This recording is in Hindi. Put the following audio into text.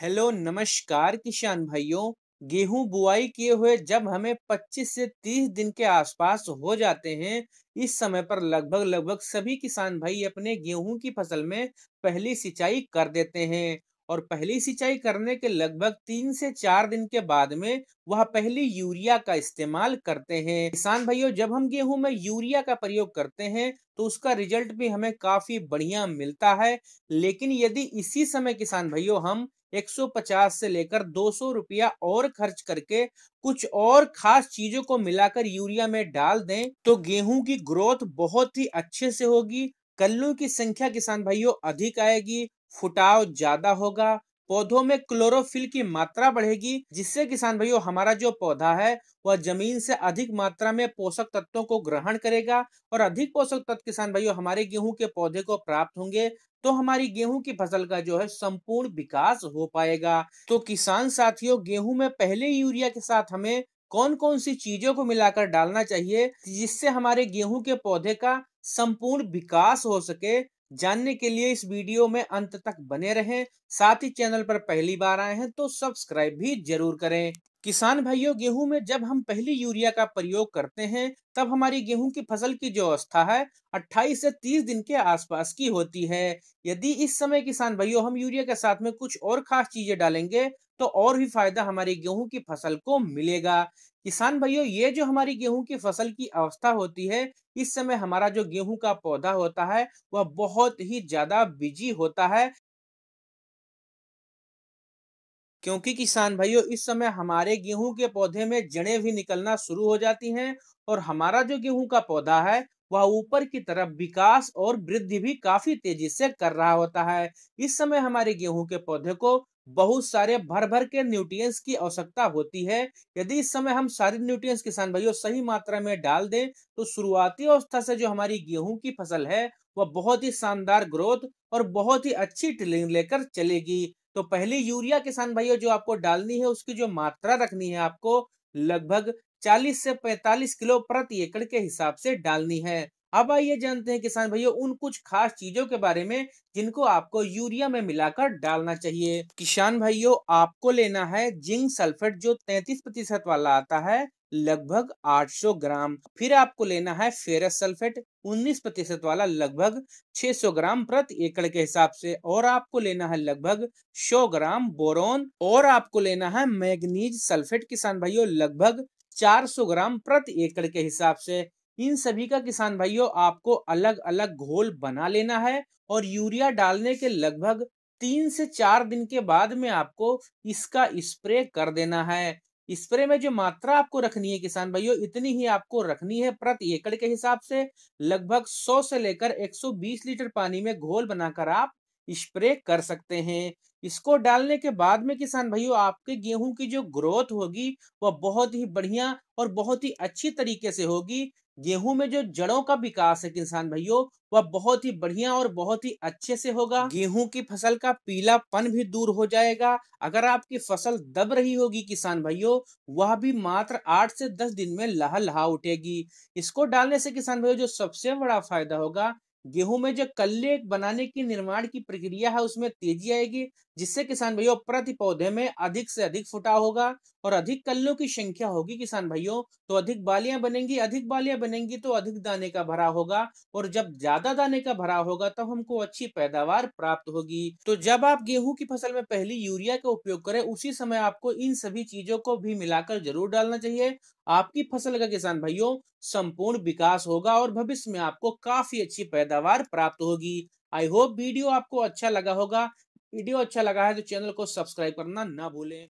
हेलो नमस्कार किसान भाइयों गेहूं बुआई किए हुए जब हमें 25 से 30 दिन के आसपास हो जाते हैं इस समय पर लगभग लगभग सभी किसान भाई अपने गेहूं की फसल में पहली सिंचाई कर देते हैं और पहली सिंचाई करने के लगभग तीन से चार दिन के बाद में वह पहली यूरिया का इस्तेमाल करते हैं किसान भाइयों जब हम गेहूं में यूरिया का प्रयोग करते हैं तो उसका रिजल्ट भी हमें काफी बढ़िया मिलता है लेकिन यदि इसी समय किसान भाइयों हम 150 से लेकर 200 रुपया और खर्च करके कुछ और खास चीजों को मिलाकर यूरिया में डाल दें तो गेहूं की ग्रोथ बहुत ही अच्छे से होगी कल्लू की संख्या किसान भाइयों अधिक आएगी फुटाव ज्यादा होगा पौधों में क्लोरोफिल की मात्रा बढ़ेगी जिससे किसान भाइयों हमारा जो पौधा है वह जमीन से अधिक मात्रा में पोषक तत्वों को ग्रहण करेगा और अधिक पोषक तत्व किसान भाइयों हमारे गेहूं के पौधे को प्राप्त होंगे तो हमारी गेहूं की फसल का जो है संपूर्ण विकास हो पाएगा तो किसान साथियों गेहूं में पहले यूरिया के साथ हमें कौन कौन सी चीजों को मिलाकर डालना चाहिए जिससे हमारे गेहूं के पौधे का संपूर्ण विकास हो सके जानने के लिए इस वीडियो में अंत तक बने रहें साथ ही चैनल पर पहली बार आए हैं तो सब्सक्राइब भी जरूर करें किसान भाइयों गेहूं में जब हम पहली यूरिया का प्रयोग करते हैं तब हमारी गेहूं की फसल की जो अवस्था है 28 से 30 दिन के आसपास की होती है यदि इस समय किसान भाइयों हम यूरिया के साथ में कुछ और खास चीजें डालेंगे तो और भी फायदा हमारी गेहूं की फसल को मिलेगा किसान भाइयों ये जो हमारी गेहूं की फसल की अवस्था होती है इस समय हमारा जो गेहूं का पौधा होता है वह बहुत ही ज्यादा बिजी होता है क्योंकि किसान भाइयों इस समय हमारे गेहूं के पौधे में जड़ें भी निकलना शुरू हो जाती हैं और हमारा जो गेहूं का पौधा है वह ऊपर की तरफ विकास और वृद्धि भी काफी तेजी से कर रहा होता है इस समय हमारे गेहूं के पौधे को बहुत सारे भर भर के न्यूट्रिएंट्स की आवश्यकता होती है यदि इस समय हम सारे न्यूट्रिएंट्स किसान भाइयों सही मात्रा में डाल दें तो शुरुआती अवस्था से जो हमारी गेहूं की फसल है वह बहुत ही शानदार ग्रोथ और बहुत ही अच्छी टिलिंग लेकर चलेगी तो पहली यूरिया किसान भाइयों जो आपको डालनी है उसकी जो मात्रा रखनी है आपको लगभग 40 से 45 किलो प्रति एकड़ के हिसाब से डालनी है अब आइए जानते हैं किसान भाइयों उन कुछ खास चीजों के बारे में जिनको आपको यूरिया में मिलाकर डालना चाहिए किसान भाइयों आपको लेना है जिंक सल्फेट जो 33 प्रतिशत वाला आता है लगभग 800 ग्राम फिर आपको लेना है फेरस सल्फेट 19 प्रतिशत वाला लगभग 600 ग्राम प्रति एकड़ के हिसाब से और आपको लेना है लगभग 100 ग्राम बोरोन और आपको लेना है मैग्नीज सल्फेट किसान भाइयों लगभग 400 ग्राम प्रति एकड़ के हिसाब से इन सभी का किसान भाइयों आपको अलग अलग घोल बना लेना है और यूरिया डालने के लगभग तीन से चार दिन के बाद में आपको इसका स्प्रे कर देना है स्प्रे में जो मात्रा आपको रखनी है किसान भाइयों इतनी ही आपको रखनी है प्रति एकड़ के हिसाब से लगभग 100 से लेकर 120 लीटर पानी में घोल बनाकर आप स्प्रे कर सकते हैं इसको डालने के बाद में किसान भाइयों आपके गेहूं की जो ग्रोथ होगी वह बहुत ही बढ़िया और बहुत ही अच्छी तरीके से होगी गेहूं में जो जड़ों का विकास है किसान भाइयों वह बहुत ही बढ़िया और बहुत ही अच्छे से होगा गेहूं की फसल का पीलापन भी दूर हो जाएगा अगर आपकी फसल दब रही होगी किसान भाइयों वह भी मात्र आठ से दस दिन में लहलहा लहा उठेगी इसको डालने से किसान भाइयों जो सबसे बड़ा फायदा होगा गेहूं में जो कल्ले बनाने की निर्माण की प्रक्रिया है उसमें तेजी आएगी जिससे किसान भाइयों प्रति पौधे में अधिक से अधिक फुटा होगा और अधिक कल्लों की संख्या होगी किसान भाइयों तो अधिक बालियां बनेंगी अधिक बालियां बनेंगी तो अधिक दाने का भरा होगा और जब ज्यादा दाने का भरा होगा तब तो हमको अच्छी पैदावार प्राप्त होगी तो जब आप गेहूं की फसल में पहली यूरिया का उपयोग करें उसी समय आपको इन सभी चीजों को भी मिलाकर जरूर डालना चाहिए आपकी फसल का किसान भाइयों संपूर्ण विकास होगा और भविष्य में आपको काफी अच्छी पैदावार प्राप्त होगी आई होप वीडियो आपको अच्छा लगा होगा वीडियो अच्छा लगा है तो चैनल को सब्सक्राइब करना ना भूलें